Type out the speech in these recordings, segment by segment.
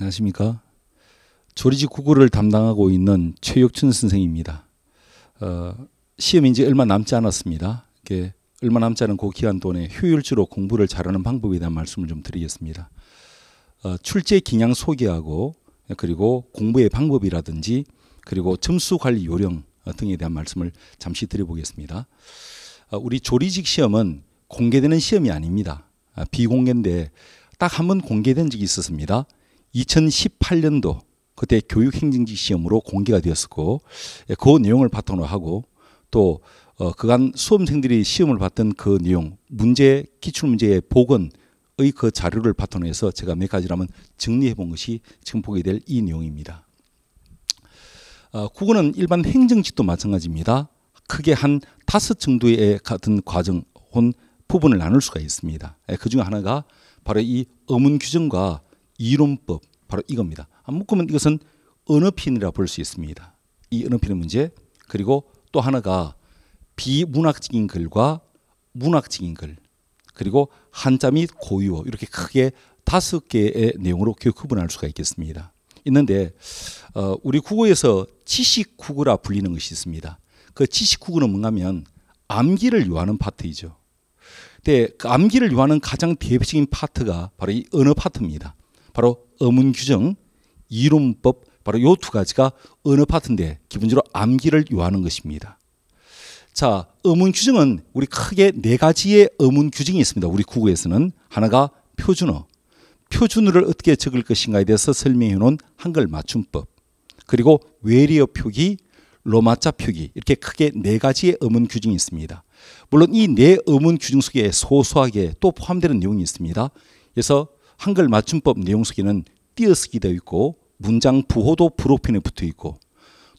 안녕하십니까. 조리직 구어를 담당하고 있는 최혁춘 선생입니다. 어, 시험이 이제 얼마 남지 않았습니다. 이게 얼마 남지 않은 그 기간 동안에 효율적으로 공부를 잘하는 방법에 대한 말씀을 좀 드리겠습니다. 어, 출제 기냥 소개하고 그리고 공부의 방법이라든지 그리고 점수 관리 요령 등에 대한 말씀을 잠시 드려보겠습니다. 어, 우리 조리직 시험은 공개되는 시험이 아닙니다. 아, 비공개인데 딱 한 번 공개된 적이 있었습니다. 2018년도 그때 교육행정지 시험으로 공개가 되었었고 예, 그 내용을 바탕으로 하고 또 어, 그간 수험생들이 시험을 봤던 그 내용 문제 기출문제의 복원의 그 자료를 바탕으로 해서 제가 몇 가지를 한 정리해 본 것이 지금 보게 될이 내용입니다. 아, 국어는 일반 행정직도 마찬가지입니다. 크게 한 다섯 정도의 같은 과정 혹 부분을 나눌 수가 있습니다. 예, 그중 하나가 바로 이 어문 규정과 이론법 바로 이겁니다. 묶으면 이것은 언어핀이라 볼 수 있습니다. 이 언어핀의 문제 그리고 또 하나가 비문학적인 글과 문학적인 글 그리고 한자 및 고유어 이렇게 크게 다섯 개의 내용으로 교육 구분할 수가 있겠습니다. 있는데 어, 우리 국어에서 지식국어라 불리는 것이 있습니다. 그 지식국어는 뭔가면 암기를 요하는 파트이죠. 근데 그 암기를 요하는 가장 대표적인 파트가 바로 이 언어 파트입니다. 바로 어문 규정, 이론법 바로 요 두 가지가 어느 파트인데 기본적으로 암기를 요하는 것입니다. 자, 어문 규정은 우리 크게 네 가지의 어문 규정이 있습니다. 우리 국어에서는 하나가 표준어. 표준어를 어떻게 적을 것인가에 대해서 설명해 놓은 한글 맞춤법. 그리고 외리어 표기, 로마자 표기 이렇게 크게 네 가지의 어문 규정이 있습니다. 물론 이 네 어문 규정 속에 소소하게 또 포함되는 내용이 있습니다. 그래서 한글 맞춤법 내용쓰기는 띄어쓰기도 있고 문장 부호도 프로핀에 붙어 있고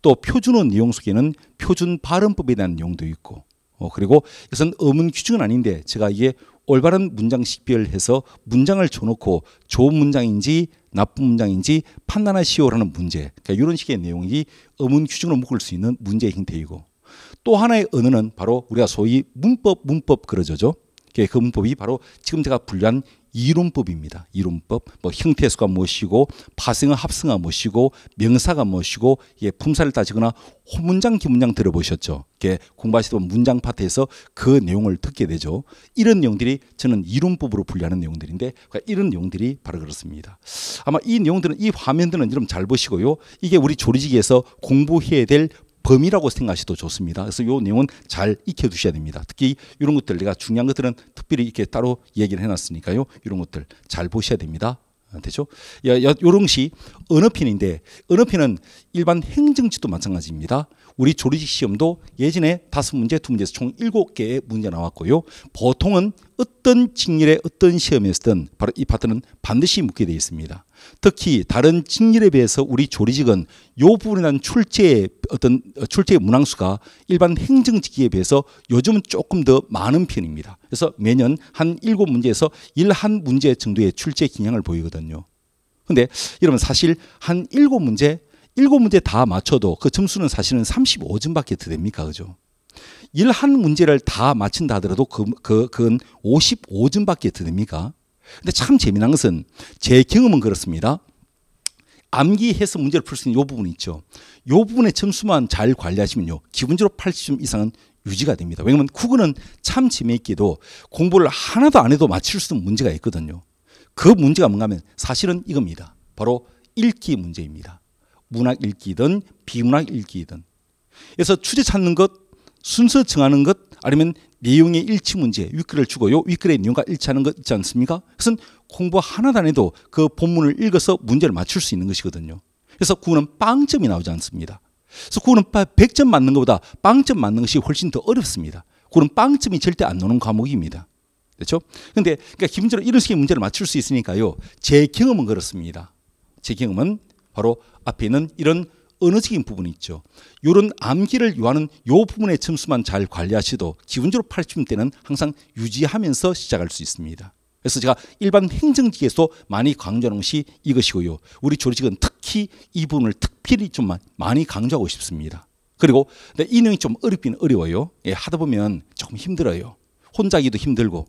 또 표준어 내용쓰기는 표준 발음법에 대한 내용도 있고 어, 그리고 이것은 음문 규칙은 아닌데 제가 이게 올바른 문장 식별해서 문장을 줘놓고 좋은 문장인지 나쁜 문장인지 판단하시오라는 문제 그러니까 이런 식의 내용이 음문 규칙으로 묶을 수 있는 문제의 형태이고 또 하나의 언어는 바로 우리가 소위 문법 문법 그러죠죠 그 문법이 바로 지금 제가 분류한 이론법입니다. 이론법. 뭐 형태수가 무엇이고 파생어 합성어 무엇이고 명사가 무엇이고 예, 품사를 따지거나 호문장 기문장 들어보셨죠. 이렇게 예, 공부하시던 문장 파트에서 그 내용을 듣게 되죠. 이런 내용들이 저는 이론법으로 분류하는 내용들인데 그러니까 이런 내용들이 바로 그렇습니다. 아마 이 내용들은 이 화면들은 여러분 잘 보시고요. 이게 우리 조리직에서 공부해야 될 범위라고 생각하시도 좋습니다. 그래서 요 내용은 잘 익혀두셔야 됩니다. 특히 이런 것들 내가 중요한 것들은 특별히 이렇게 따로 얘기를 해놨으니까요. 이런 것들 잘 보셔야 됩니다. 되죠? 아, 요런 것이 언어핀인데 언어핀은 일반 행정지도 마찬가지입니다. 우리 조리식 시험도 예전에 다섯 문제, 두 문제에서 총 일곱 개의 문제 나왔고요. 보통은 어떤 직렬에 어떤 시험에서든 바로 이 파트는 반드시 묻게 되어 있습니다. 특히 다른 직렬에 비해서 우리 조리직은 요 부분에 대한 출제의 어떤 어, 출제의 문항수가 일반 행정직에 비해서 요즘은 조금 더 많은 편입니다. 그래서 매년 한 일곱 문제에서 일 한 문제 정도의 출제 기량을 보이거든요. 근데 여러분 사실 한 일곱 문제 일곱 문제 다 맞춰도 그 점수는 사실은 35점밖에 더 됩니까? 그죠? 일 한 문제를 다 맞춘다 하더라도 그, 그, 그건 55점밖에 더 됩니까? 근데 참 재미난 것은 제 경험은 그렇습니다. 암기해서 문제를 풀 수 있는 이 부분이 있죠. 이 부분의 점수만 잘 관리하시면요. 기본적으로 80점 이상은 유지가 됩니다. 왜냐면 국어는 참 재미있게도 공부를 하나도 안 해도 맞출 수 있는 문제가 있거든요. 그 문제가 뭔가 하면 사실은 이겁니다. 바로 읽기 문제입니다. 문학 읽기든 비문학 읽기든 그래서 주제 찾는 것 순서 정하는 것 아니면 내용의 일치 문제 위글을 주고 요위글의 내용과 일치하는 것 있지 않습니까? 그것은 공부 하나도 안 해도 그 본문을 읽어서 문제를 맞출 수 있는 것이거든요. 그래서 구는 빵점이 나오지 않습니다. 그래서 구는 100점 맞는 것보다 빵점 맞는 것이 훨씬 더 어렵습니다. 구는 빵점이 절대 안 나오는 과목입니다. 그렇죠? 근데 그러니까 기본적으로 이런 식의 문제를 맞출 수 있으니까요. 제 경험은 그렇습니다. 제 경험은 바로 앞에 는 이런 언어적인 부분이 있죠. 이런 암기를 요하는 요 부분의 점수만 잘 관리하시도 기본적으로 80대는 항상 유지하면서 시작할 수 있습니다. 그래서 제가 일반 행정직에서 많이 강조하는 것이 이것이고요. 우리 조직은 특히 이 부분을 특별히 좀 많이 강조하고 싶습니다. 그리고 이 내용이 좀 어렵긴 어려워요. 예, 하다 보면 조금 힘들어요. 혼자기도 힘들고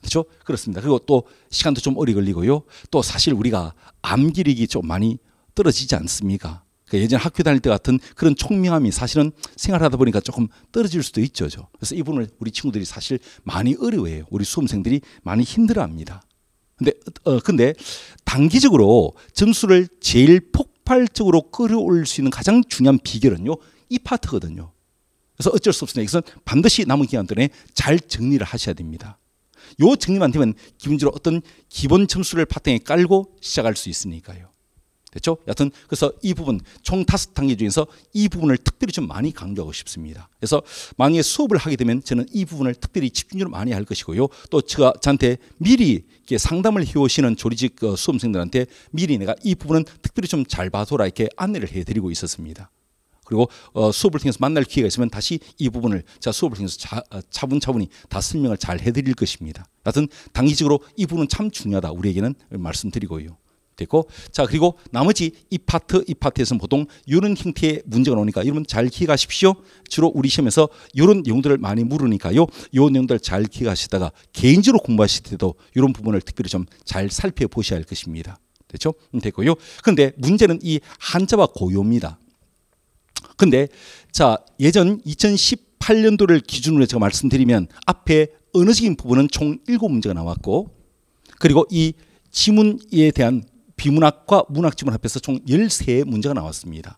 그렇죠? 그렇습니다. 그리고 또 시간도 좀 오래 걸리고요. 또 사실 우리가 암기력이 좀 많이 떨어지지 않습니까? 그러니까 예전 학교 다닐 때 같은 그런 총명함이 사실은 생활하다 보니까 조금 떨어질 수도 있죠. 그래서 이분을 우리 친구들이 사실 많이 어려워해요. 우리 수험생들이 많이 힘들어합니다. 근데 어 근데 단기적으로 점수를 제일 폭발적으로 끌어올릴 수 있는 가장 중요한 비결은요 이 파트거든요. 그래서 어쩔 수 없으니 이것은 반드시 남은 기간 동안에 잘 정리를 하셔야 됩니다. 요 정리만 되면 기본적으로 어떤 기본 점수를 바탕에 깔고 시작할 수 있으니까요. 됐죠? 여튼 그래서 이 부분 총 다섯 단계 중에서 이 부분을 특별히 좀 많이 강조하고 싶습니다. 그래서 만약에 수업을 하게 되면 저는 이 부분을 특별히 집중적으로 많이 할 것이고요. 또 제가 저한테 미리 이렇게 상담을 해오시는 조리직 어, 수험생들한테 미리 내가 이 부분은 특별히 좀 잘 봐둬라 이렇게 안내를 해드리고 있었습니다. 그리고 어, 수업을 통해서 만날 기회가 있으면 다시 이 부분을 자 수업을 통해서 자, 어, 차분차분히 다 설명을 잘 해드릴 것입니다. 하여튼 당기적으로 이 부분은 참 중요하다 우리에게는 말씀드리고요. 됐고 자 그리고 나머지 이 파트 이 파트에서는 보통 이런 형태의 문제가 나오니까 여러분 잘 기억하십시오 주로 우리 시험에서 이런 내용들을 많이 물으니까요 요 내용들 잘 기억하시다가 개인적으로 공부하실 때도 이런 부분을 특별히 좀 잘 살펴보셔야 할 것입니다 됐죠 음, 됐고요 근데 문제는 이 한자와 고요입니다 근데 자 예전 2018년도를 기준으로 제가 말씀드리면 앞에 언어적인 부분은 총7 문제가 나왔고 그리고 이 지문에 대한 비문학과 문학지문 합해서 총 13의 문제가 나왔습니다.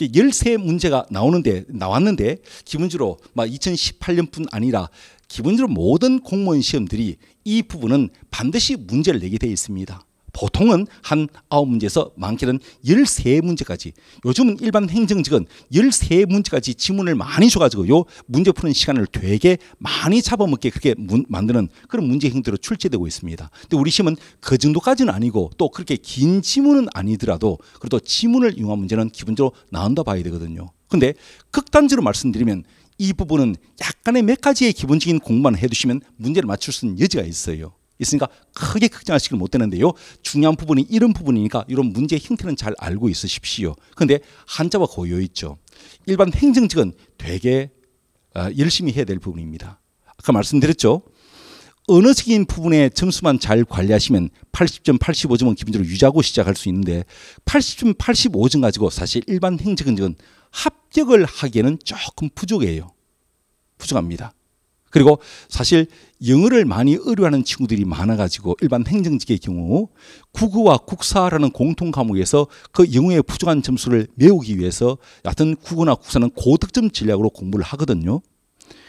13의 문제가 나오는데 나왔는데 기본적으로 막 2018년뿐 아니라 기본적으로 모든 공무원 시험들이 이 부분은 반드시 문제를 내게 되어 있습니다. 보통은 한 9문제에서 많게는 13문제까지 요즘은 일반 행정직은 13문제까지 지문을 많이 줘가지고요 문제 푸는 시간을 되게 많이 잡아먹게 그렇게 문, 만드는 그런 문제 행태로 출제되고 있습니다. 근데 우리 시험은 그 정도까지는 아니고 또 그렇게 긴 지문은 아니더라도 그래도 지문을 이용한 문제는 기본적으로 나온다 봐야 되거든요. 근데 극단적으로 말씀드리면 이 부분은 약간의 몇 가지의 기본적인 공부만 해두시면 문제를 맞출 수 있는 여지가 있어요. 있으니까 크게 걱정하시길 못 되는데요. 중요한 부분이 이런 부분이니까 이런 문제 의 형태는 잘 알고 있으십시오. 그런데 한자와 고여 있죠. 일반 행정직은 되게 어, 열심히 해야 될 부분입니다. 아까 말씀드렸죠. 언어적인 부분의 점수만 잘 관리하시면 80점, 85점은 기본적으로 유지하고 시작할 수 있는데 80점, 85점 가지고 사실 일반 행정직은 합격을 하기에는 조금 부족해요. 부족합니다. 그리고 사실 영어를 많이 의뢰하는 친구들이 많아가지고 일반 행정직의 경우 국어와 국사라는 공통 과목에서 그 영어의 부족한 점수를 메우기 위해서 하여튼 국어나 국사는 고득점 전략으로 공부를 하거든요.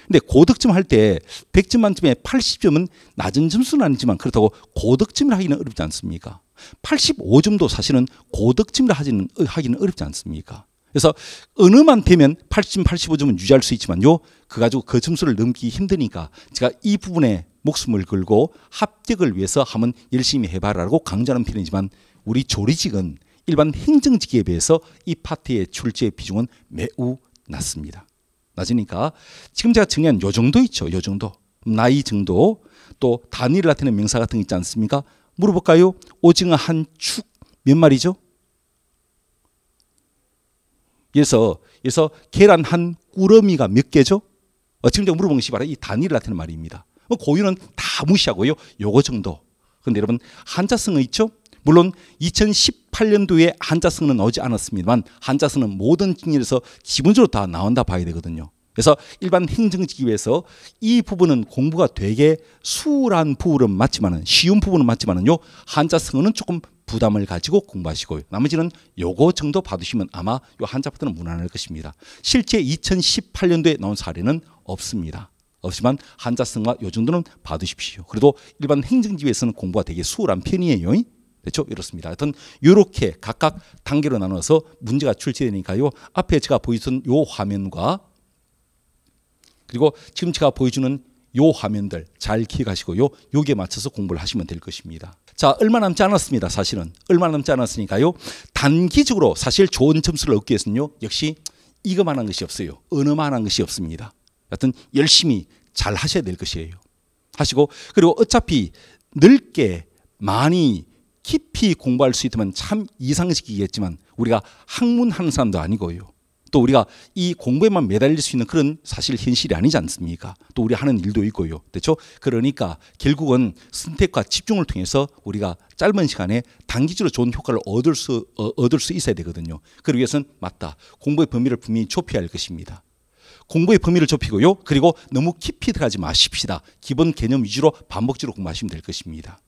근데 고득점 할 때 100점 만점에 80점은 낮은 점수는 아니지만 그렇다고 고득점을 하기는 어렵지 않습니까? 85점도 사실은 고득점을 하 하기는 어렵지 않습니까? 그래서 어느만 되면 80, 85점은 유지할 수 있지만요. 그 가지고 그 점수를 넘기 힘드니까 제가 이 부분에 목숨을 걸고 합격을 위해서 하면 열심히 해봐라고 강조하는 편이지만 우리 조리직은 일반 행정직에 비해서 이 파트의 출제 비중은 매우 낮습니다. 낮으니까 지금 제가 정리한 요 정도 있죠. 요 정도. 나이 정도 또 단위를 나타내 명사 같은 게 있지 않습니까? 물어볼까요? 오징어 한 축 몇 마리죠? 그래서 그래서 계란 한 꾸러미가 몇 개죠? 어, 지금 제가 물어본 것이 바로 이 단위를 나타내는 말입니다. 뭐 고유는 다 무시하고요. 요거 정도. 근데 여러분 한자성어 있죠? 물론 2018년도에 한자성어는 나오지 않았습니다만 한자성어는 모든 직렬에서 기본적으로 다 나온다 봐야 되거든요. 그래서 일반 행정직위에서 이 부분은 공부가 되게 수월한 부분은 맞지만 쉬운 부분은 맞지만요 한자성어는 조금 부담을 가지고 공부하시고 요 나머지는 요거 정도 받으시면 아마 요한 챕터는 무난할 것입니다. 실제 2018년도에 나온 사례는 없습니다. 없지만 한자성과 요 정도는 받으십시오. 그래도 일반 행정지에서는 공부가 되게 수월한 편이에요. 그렇죠? 이렇습니다. 하여튼 요렇게 각각 단계로 나눠서 문제가 출제되니까요. 앞에 제가 보여준 요 화면과 그리고 지금 제가 보여주는 요 화면들 잘 기억하시고 요 요기에 맞춰서 공부를 하시면 될 것입니다. 자, 얼마 남지 않았습니다. 사실은 얼마 남지 않았으니까요. 단기적으로 사실 좋은 점수를 얻기 위해서는요. 역시 이거만 한 것이 없어요. 어느만한 것이 없습니다. 여튼 열심히 잘 하셔야 될 것이에요. 하시고 그리고 어차피 넓게 많이 깊이 공부할 수 있다면 참 이상식이겠지만 우리가 학문하는 사람도 아니고요. 또 우리가 이 공부에만 매달릴 수 있는 그런 사실 현실이 아니지 않습니까? 또 우리 하는 일도 있고요. 그렇죠? 그러니까 결국은 선택과 집중을 통해서 우리가 짧은 시간에 단기적으로 좋은 효과를 얻을 수 어, 얻을 수 있어야 되거든요. 그러기 위해서는 맞다. 공부의 범위를 분명히 좁혀야 할 것입니다. 공부의 범위를 좁히고요. 그리고 너무 깊이 들어가지 마십시다. 기본 개념 위주로 반복적으로 공부하시면 될 것입니다.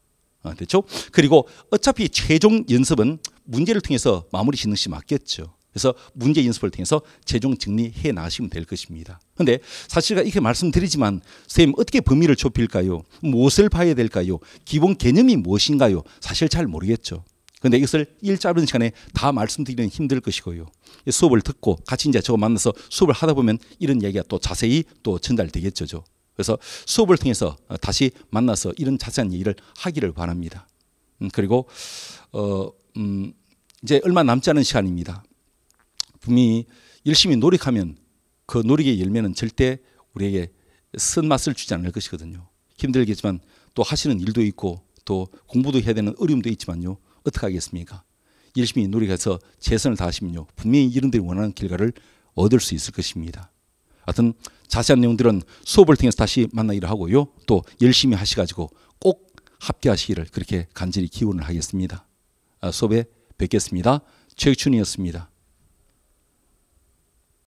그렇죠 그리고 어차피 최종 연습은 문제를 통해서 마무리 짓는 것이 맞겠죠. 그래서 문제 인습을 통해서 최종 정리해 나가시면 될 것입니다. 근데 사실 이렇게 말씀드리지만 선생님 어떻게 범위를 좁힐까요? 무엇을 봐야 될까요? 기본 개념이 무엇인가요? 사실 잘 모르겠죠. 근데 이것을 일 짧은 시간에 다말씀드리는 힘들 것이고요. 수업을 듣고 같이 이제 저거 만나서 수업을 하다 보면 이런 이야기가 또 자세히 또 전달되겠죠. 그래서 수업을 통해서 어, 다시 만나서 이런 자세한 얘기를 하기를 바랍니다. 음, 그리고 어, 음, 이제 얼마 남지 않은 시간입니다. 분명히 열심히 노력하면 그 노력의 열매는 절대 우리에게 쓴맛을 주지 않을 것이거든요. 힘들겠지만 또 하시는 일도 있고 또 공부도 해야 되는 어려움도 있지만요. 어떻게 하겠습니까? 열심히 노력해서 최선을 다하시면요. 분명히 이런들이 원하는 결과를 얻을 수 있을 것입니다. 하여튼 자세한 내용들은 수업을 통해서 다시 만나기로 하고요. 또 열심히 하셔가지고 꼭 합격하시기를 그렇게 간절히 기원을 하겠습니다. 아, 수업에 뵙겠습니다. 최익춘이었습니다.